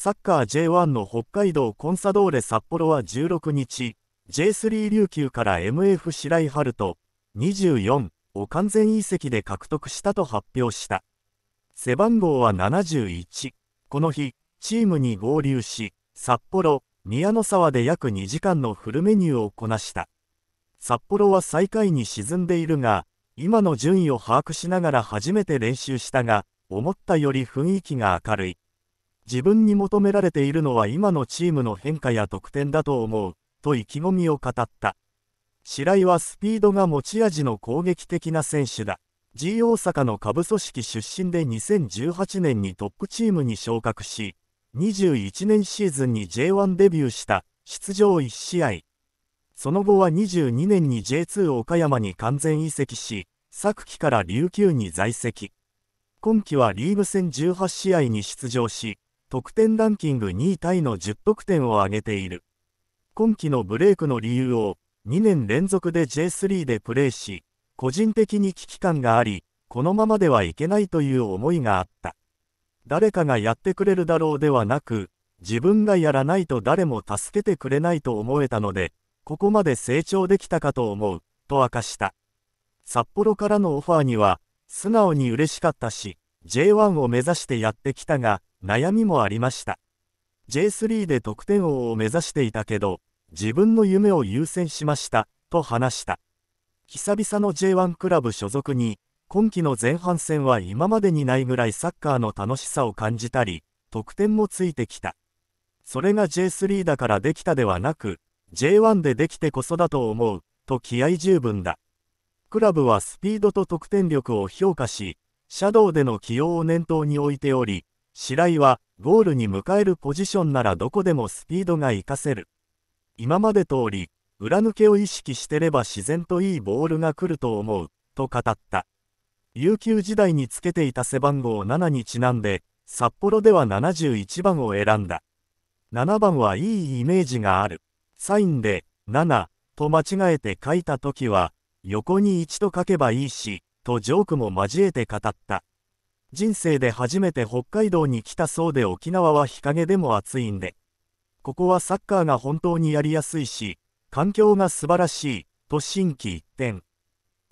サッカー J1 の北海道コンサドーレ札幌は16日、J3 琉球から MF 白井春と24を完全移籍で獲得したと発表した。背番号は71。この日、チームに合流し、札幌、宮の沢で約2時間のフルメニューをこなした。札幌は最下位に沈んでいるが、今の順位を把握しながら初めて練習したが、思ったより雰囲気が明るい。自分に求められているのは今のチームの変化や得点だと思う、と意気込みを語った。白井はスピードが持ち味の攻撃的な選手だ。G 大阪の下部組織出身で2018年にトップチームに昇格し、21年シーズンに J1 デビューした出場1試合。その後は22年に J2 岡山に完全移籍し、昨季から琉球に在籍。今季はリーグ戦18試合に出場し、得点ランキング2位タイの10得点を挙げている。今季のブレイクの理由を2年連続で J3 でプレーし、個人的に危機感があり、このままではいけないという思いがあった。誰かがやってくれるだろうではなく、自分がやらないと誰も助けてくれないと思えたので、ここまで成長できたかと思う、と明かした。札幌からのオファーには、素直に嬉しかったし、J1 を目指してやってきたが、悩みもありました。J3 で得点王を目指していたけど、自分の夢を優先しました、と話した。久々の J1 クラブ所属に、今季の前半戦は今までにないぐらいサッカーの楽しさを感じたり、得点もついてきた。それが J3 だからできたではなく、J1 でできてこそだと思う、と気合十分だ。クラブはスピードと得点力を評価し、シャドウでの起用を念頭に置いており、白井は、ゴールに迎えるポジションならどこでもスピードが活かせる。今まで通り、裏抜けを意識してれば自然といいボールが来ると思う、と語った。琉球時代につけていた背番号7にちなんで、札幌では71番を選んだ。7番はいいイメージがある。サインで、7と間違えて書いた時は、横に1と書けばいいし、とジョークも交えて語った。人生で初めて北海道に来たそうで沖縄は日陰でも暑いんで。ここはサッカーが本当にやりやすいし、環境が素晴らしい、と心機一転。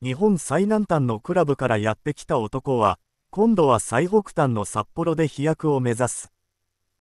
日本最南端のクラブからやってきた男は、今度は最北端の札幌で飛躍を目指す。